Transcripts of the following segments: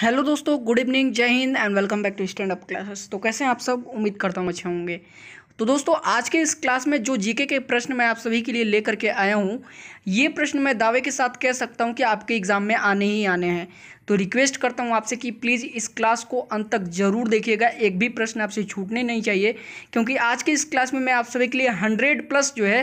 hello दोस्तों good evening जय Hind and welcome back to stand up classes तो कैसे हैं आप सब उम्मीद करता हूँ अच्छे होंगे तो दोस्तों आज के इस क्लास में जो जीके के प्रश्न मैं आप सभी के लिए लेकर के आया हूँ ये प्रश्न मैं दावे के साथ कह सकता हूँ कि आपके एग्ज़ाम में आने ही आने हैं तो रिक्वेस्ट करता हूँ आपसे कि प्लीज़ इस क्लास को अंत तक जरूर देखिएगा एक भी प्रश्न आपसे छूटने नहीं चाहिए क्योंकि आज के इस क्लास में मैं आप सभी के लिए हंड्रेड प्लस जो है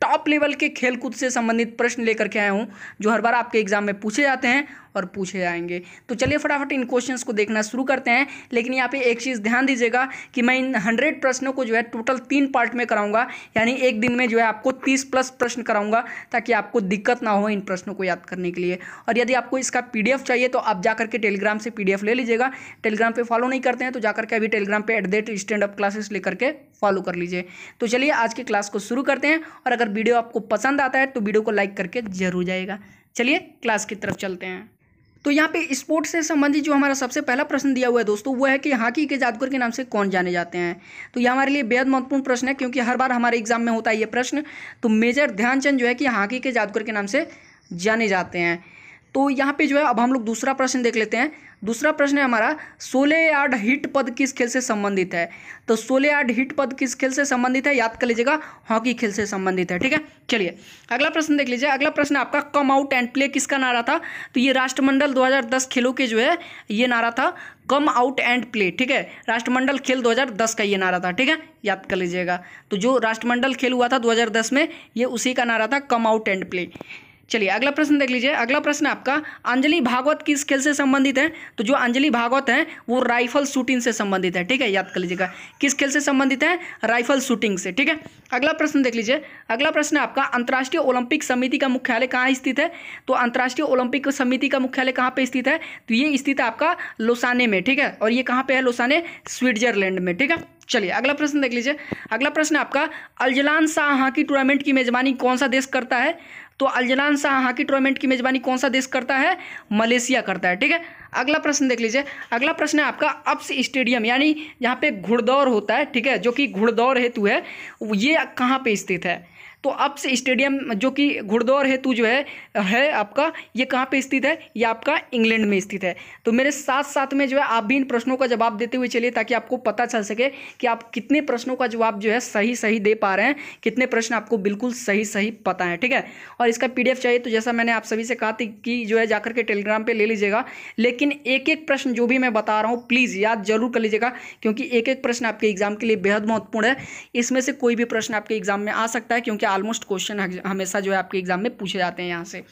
टॉप लेवल के खेलकूद से संबंधित प्रश्न लेकर के आया हूँ जो हर बार आपके एग्ज़ाम में पूछे जाते हैं और पूछे जाएंगे तो चलिए फटाफट इन क्वेश्चंस को देखना शुरू करते हैं लेकिन यहाँ पे एक चीज़ ध्यान दीजिएगा कि मैं इन हंड्रेड प्रश्नों को जो है टोटल तीन पार्ट में कराऊंगा यानी एक दिन में जो है आपको तीस प्लस प्रश्न कराऊंगा ताकि आपको दिक्कत ना हो इन प्रश्नों को याद करने के लिए और यदि आपको इसका पी चाहिए तो आप जा करके टेलीग्राम से पी ले लीजिएगा टेलीग्राम पर फॉलो नहीं करते हैं तो जा के अभी टेलीग्राम पर at that stand up classes लेकर के फॉलो कर लीजिए तो चलिए आज की क्लास को शुरू करते हैं और अगर वीडियो आपको पसंद आता है तो वीडियो को लाइक करके जरूर जाएगा चलिए क्लास की तरफ चलते हैं तो यहाँ पे स्पोर्ट्स से संबंधित जो हमारा सबसे पहला प्रश्न दिया हुआ है दोस्तों वो है कि हॉकी के जादूगर के नाम से कौन जाने जाते हैं तो ये हमारे लिए बेहद महत्वपूर्ण प्रश्न है क्योंकि हर बार हमारे एग्जाम में होता है ये प्रश्न तो मेजर ध्यानचंद जो है कि हॉकी के जादूगर के नाम से जाने जाते हैं तो यहाँ पे जो है अब हम लोग दूसरा प्रश्न देख लेते हैं दूसरा प्रश्न है हमारा सोले यार्ड हिट पद किस खेल से संबंधित है तो सोले यार्ड हिट पद किस खेल से संबंधित है याद कर लीजिएगा हॉकी खेल से संबंधित है ठीक है चलिए अगला प्रश्न देख लीजिए अगला प्रश्न आपका कम आउट एंड प्ले किसका नारा था तो ये राष्ट्रमंडल 2010 खेलों के जो है ये नारा था कम आउट एंड प्ले ठीक है राष्ट्रमंडल खेल 2010 का ये नारा था ठीक है याद कर लीजिएगा तो जो राष्ट्रमंडल खेल हुआ था 2010 में ये उसी का नारा था कम आउट एंड प्ले चलिए अगला प्रश्न देख लीजिए अगला प्रश्न आपका अंजलि भागवत किस खेल से संबंधित है तो जो अंजलि भागवत है वो राइफल शूटिंग से संबंधित है ठीक है याद कर लीजिएगा किस खेल से संबंधित है राइफल शूटिंग से ठीक है अगला प्रश्न देख लीजिए अगला प्रश्न आपका अंतर्राष्ट्रीय ओलंपिक समिति का मुख्यालय कहाँ स्थित है तो अंतर्राष्ट्रीय ओलंपिक समिति का मुख्यालय कहाँ पर स्थित है तो ये स्थित है आपका लोसाने में ठीक है और ये कहाँ पर है लोसाने स्विट्जरलैंड में ठीक है चलिए अगला प्रश्न देख लीजिए अगला प्रश्न आपका अलजलान शाह हॉकी टूर्नामेंट की मेजबानी कौन सा देश करता है तो अलजलान शाह हॉकी टूर्नामेंट की मेजबानी कौन सा देश करता है मलेशिया करता है ठीक है अगला प्रश्न देख लीजिए अगला प्रश्न है आपका अप्स स्टेडियम यानी जहाँ पे घुड़दौड़ होता है ठीक है जो कि घुड़दौर हेतु है ये कहाँ पे स्थित है तो अब से स्टेडियम जो कि घुड़दौर हेतु जो है है आपका ये कहाँ पे स्थित है ये आपका इंग्लैंड में स्थित है तो मेरे साथ साथ में जो है आप भी इन प्रश्नों का जवाब देते हुए चलिए ताकि आपको पता चल सके कि आप कितने प्रश्नों का जवाब जो है सही सही दे पा रहे हैं कितने प्रश्न आपको बिल्कुल सही सही पता है ठीक है और इसका पी चाहिए तो जैसा मैंने आप सभी से कहा थी कि जो है जाकर के टेलीग्राम पर ले लीजिएगा लेकिन एक एक प्रश्न जो भी मैं बता रहा हूँ प्लीज़ याद जरूर कर लीजिएगा क्योंकि एक एक प्रश्न आपके एग्जाम के लिए बेहद महत्वपूर्ण है इसमें से कोई भी प्रश्न आपके एग्जाम में आ सकता है क्योंकि ऑलमोस्ट क्वेश्चन हमेशा जो है आपके एग्जाम में पूछे जाते हैं यहाँ से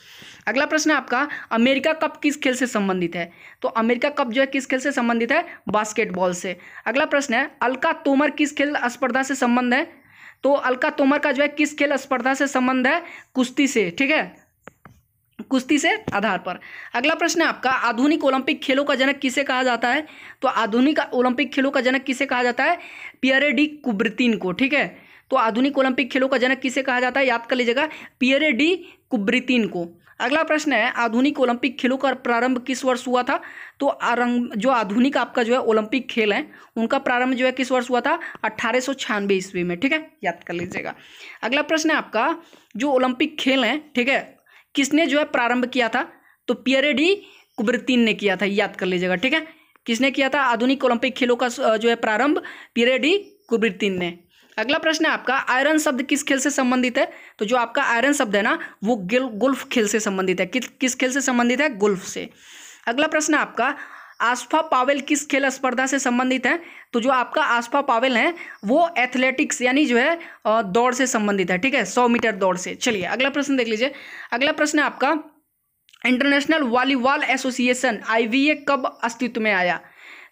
अगला प्रश्न है आपका अमेरिका कप किस खेल से संबंधित है तो अमेरिका कप जो है किस खेल से संबंधित है बास्केटबॉल से अगला प्रश्न है अलका तोमर किस खेल स्पर्धा से संबंध है तो अलका तोमर का जो है किस खेल स्पर्धा से संबंध है कुश्ती से ठीक है कुश्ती से आधार पर अगला प्रश्न है आपका आधुनिक ओलंपिक खेलों का जनक किसे कहा जाता है तो आधुनिक ओलंपिक खेलों का जनक किसे कहा जाता है पियरे डी कुब्रतीन को ठीक है तो आधुनिक ओलंपिक खेलों का जनक किसे कहा जाता है याद कर लीजिएगा पियरे डी कुब्रितिन को अगला प्रश्न है आधुनिक ओलंपिक खेलों का प्रारंभ किस वर्ष हुआ था तो आरंभ जो आधुनिक आपका जो है ओलंपिक खेल है उनका प्रारंभ जो है किस वर्ष हुआ था अट्ठारह ईस्वी में ठीक है याद कर लीजिएगा अगला प्रश्न है आपका जो ओलंपिक खेल है ठीक है किसने जो है प्रारंभ किया था तो पियरे डी कुब्रितिन ने किया था याद कर लीजिएगा ठीक है किसने किया था आधुनिक ओलंपिक खेलों का जो है प्रारंभ पियरे डी कुब्रितिन ने अगला प्रश्न है आपका आयरन शब्द किस खेल से संबंधित है तो जो आपका आयरन शब्द है ना वो गिल गोल्फ खेल से संबंधित है किस किस खेल से संबंधित है गोल्फ से अगला प्रश्न है आपका आसफा पावेल किस खेल स्पर्धा से संबंधित है तो जो आपका आसफा पावेल है वो एथलेटिक्स यानी जो है दौड़ से संबंधित है ठीक है सौ मीटर दौड़ से चलिए अगला प्रश्न देख लीजिए अगला प्रश्न है आपका इंटरनेशनल वॉलीबॉल एसोसिएशन आईवीए कब अस्तित्व में आया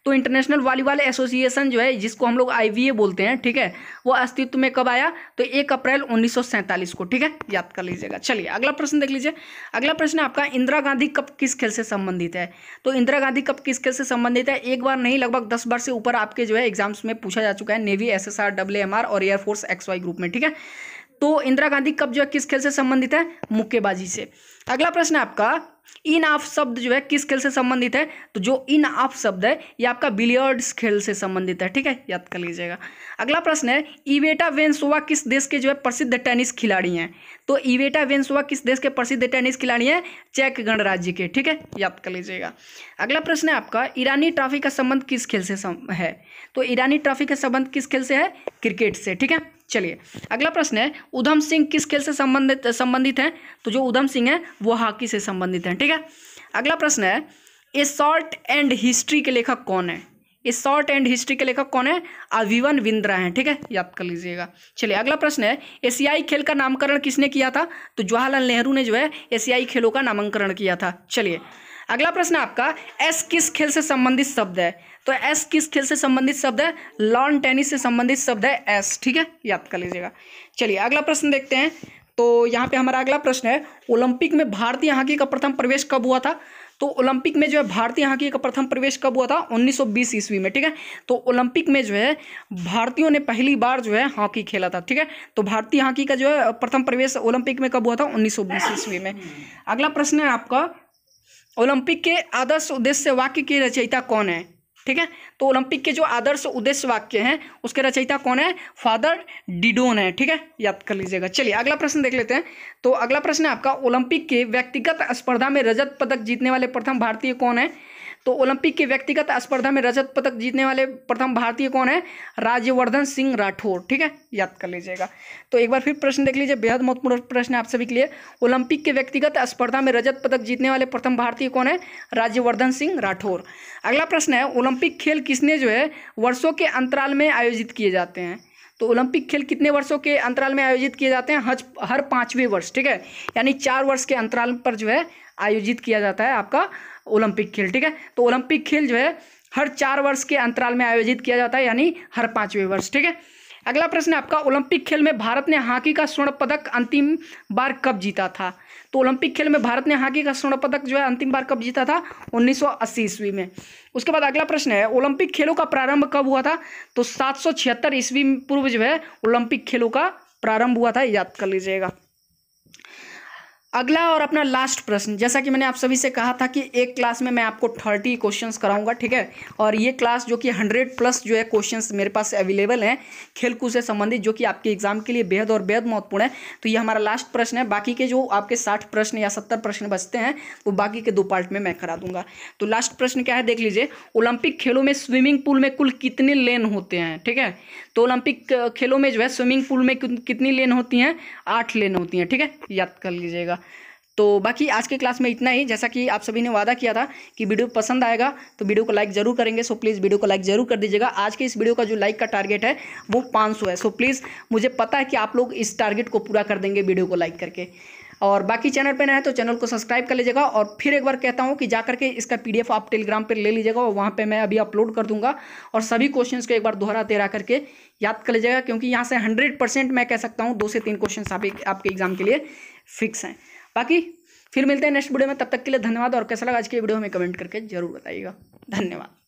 तो इंटरनेशनल वॉलीबॉल एसोसिएशन जो है जिसको हम लोग आई बोलते हैं ठीक है वो अस्तित्व में कब आया तो एक अप्रैल उन्नीस को ठीक है याद कर लीजिएगा चलिए अगला प्रश्न देख लीजिए अगला प्रश्न आपका इंदिरा गांधी कप किस खेल से संबंधित है तो इंदिरा गांधी कप किस खेल से संबंधित है एक बार नहीं लगभग दस बार से ऊपर आपके जो है एग्जाम्स में पूछा जा चुका है नेवी एस एस और एयरफोर्स एक्स वाई ग्रुप में ठीक है तो इंदिरा गांधी कब जो है किस खेल से संबंधित है मुक्केबाजी से अगला प्रश्न है आपका इन ऑफ शब्द जो है किस खेल से संबंधित है तो जो इन ऑफ शब्द है ये आपका बिलियर्ड्स खेल से संबंधित है ठीक है याद कर लीजिएगा अगला प्रश्न है इवेटा वेंसुआ किस देश के जो है प्रसिद्ध टेनिस खिलाड़ी हैं तो इवेटा वेंसुआ किस देश के प्रसिद्ध टेनिस खिलाड़ी हैं चेक गणराज्य के ठीक है याद कर लीजिएगा अगला प्रश्न है आपका ईरानी ट्रॉफी का संबंध किस खेल से है तो ईरानी ट्रॉफी का संबंध किस खेल से है क्रिकेट से ठीक है चलिए अगला प्रश्न है उधम सिंह किस खेल से संबंधित संबंधित हैं तो जो उधम सिंह है वो हॉकी से संबंधित हैं ठीक है अगला प्रश्न है ए शॉर्ट एंड हिस्ट्री के लेखक कौन है ए शॉर्ट एंड हिस्ट्री के लेखक कौन है अविवन विंद्रा हैं ठीक है याद कर लीजिएगा चलिए अगला प्रश्न है एशियाई खेल का नामकरण किसने किया था तो जवाहरलाल नेहरू ने जो है एशियाई खेलों का नामांकरण किया था चलिए अगला प्रश्न आपका एस किस खेल से संबंधित शब्द है तो एस किस खेल से संबंधित शब्द है लॉन टेनिस से संबंधित शब्द है एस ठीक है याद कर लीजिएगा चलिए अगला प्रश्न देखते हैं तो यहाँ पे हमारा अगला प्रश्न है ओलंपिक में भारतीय हॉकी का प्रथम प्रवेश कब हुआ था तो ओलंपिक में जो है भारतीय हॉकी का प्रथम प्रवेश कब हुआ था 1920 ईस्वी में ठीक है तो ओलंपिक में जो है भारतीयों ने पहली बार जो है हॉकी खेला था ठीक है तो भारतीय हॉकी का जो है प्रथम प्रवेश ओलंपिक में कब हुआ था 1920 ईस्वी में अगला प्रश्न है आपका ओलंपिक के आदर्श उद्देश्य वाक्य की रचयिता कौन है ठीक है तो ओलंपिक के जो आदर्श उद्देश्य वाक्य हैं उसके रचयिता कौन है फादर डिडोन है ठीक है याद कर लीजिएगा चलिए अगला प्रश्न देख लेते हैं तो अगला प्रश्न है आपका ओलंपिक के व्यक्तिगत स्पर्धा में रजत पदक जीतने वाले प्रथम भारतीय कौन है तो ओलंपिक के व्यक्तिगत स्पर्धा में रजत पदक जीतने वाले प्रथम भारतीय कौन है राज्यवर्धन सिंह राठौर ठीक है याद कर लीजिएगा तो एक बार फिर प्रश्न देख लीजिए बेहद महत्वपूर्ण प्रश्न है आप सभी के लिए ओलंपिक के व्यक्तिगत स्पर्धा में रजत पदक जीतने वाले प्रथम भारतीय कौन है राज्यवर्धन सिंह राठौर अगला प्रश्न है ओलंपिक खेल किसने जो है वर्षों के अंतराल में आयोजित किए जाते हैं तो ओलंपिक खेल कितने वर्षों के अंतराल में आयोजित किए जाते हैं हज हर पाँचवें वर्ष ठीक है यानी चार वर्ष के अंतराल पर जो है आयोजित किया जाता है आपका ओलंपिक खेल ठीक है तो ओलंपिक खेल जो है हर चार वर्ष के अंतराल में आयोजित किया जाता है यानी हर पाँचवें वर्ष ठीक है अगला प्रश्न आपका ओलंपिक खेल में भारत ने हॉकी का स्वर्ण पदक अंतिम बार कब जीता था तो ओलंपिक खेल में भारत ने हॉकी का स्वर्ण पदक जो है अंतिम बार कब जीता था 1980 ईस्वी में उसके बाद अगला प्रश्न है ओलंपिक खेलों का प्रारंभ कब हुआ था तो सात ईस्वी पूर्व जो है ओलंपिक खेलों का प्रारंभ हुआ था याद कर लीजिएगा अगला और अपना लास्ट प्रश्न जैसा कि मैंने आप सभी से कहा था कि एक क्लास में मैं आपको थर्टी क्वेश्चंस कराऊंगा ठीक है और ये क्लास जो कि हंड्रेड प्लस जो है क्वेश्चंस मेरे पास अवेलेबल हैं खेलकूद से संबंधित जो कि आपके एग्जाम के लिए बेहद और बेहद महत्वपूर्ण है तो ये हमारा लास्ट प्रश्न है बाकी के जो आपके साठ प्रश्न या सत्तर प्रश्न बचते हैं वो बाकी के दो पार्ट में मैं करा दूंगा तो लास्ट प्रश्न क्या है देख लीजिए ओलंपिक खेलों में स्विमिंग पूल में कुल कितने लेन होते हैं ठीक है तो ओलंपिक खेलों में जो है स्विमिंग पूल में कितनी लेन होती हैं आठ लेन होती हैं ठीक है याद कर लीजिएगा तो बाकी आज के क्लास में इतना ही जैसा कि आप सभी ने वादा किया था कि वीडियो पसंद आएगा तो वीडियो को लाइक जरूर करेंगे सो प्लीज़ वीडियो को लाइक जरूर कर दीजिएगा आज के इस वीडियो का जो लाइक का टारगेट है वो 500 है सो प्लीज़ मुझे पता है कि आप लोग इस टारगेट को पूरा कर देंगे वीडियो को लाइक करके और बाकी चैनल पर है तो चैनल को सब्सक्राइब कर लीजिएगा और फिर एक बार कहता हूँ कि जा करके इसका पीडीएफ आप टेलीग्राम पर ले लीजिएगा और वहाँ पर मैं अभी अपलोड कर दूँगा और सभी क्वेश्चंस को एक बार दोहरा तेरा करके याद कर लीजिएगा क्योंकि यहाँ से हंड्रेड मैं कह सकता हूँ दो से तीन क्वेश्चन आपके एग्जाम के लिए फिक्स हैं बाकी फिर मिलते हैं नेक्स्ट वीडियो में तब तक के लिए धन्यवाद और कैसा लगा आज की वीडियो हमें कमेंट करके जरूर बताइएगा धन्यवाद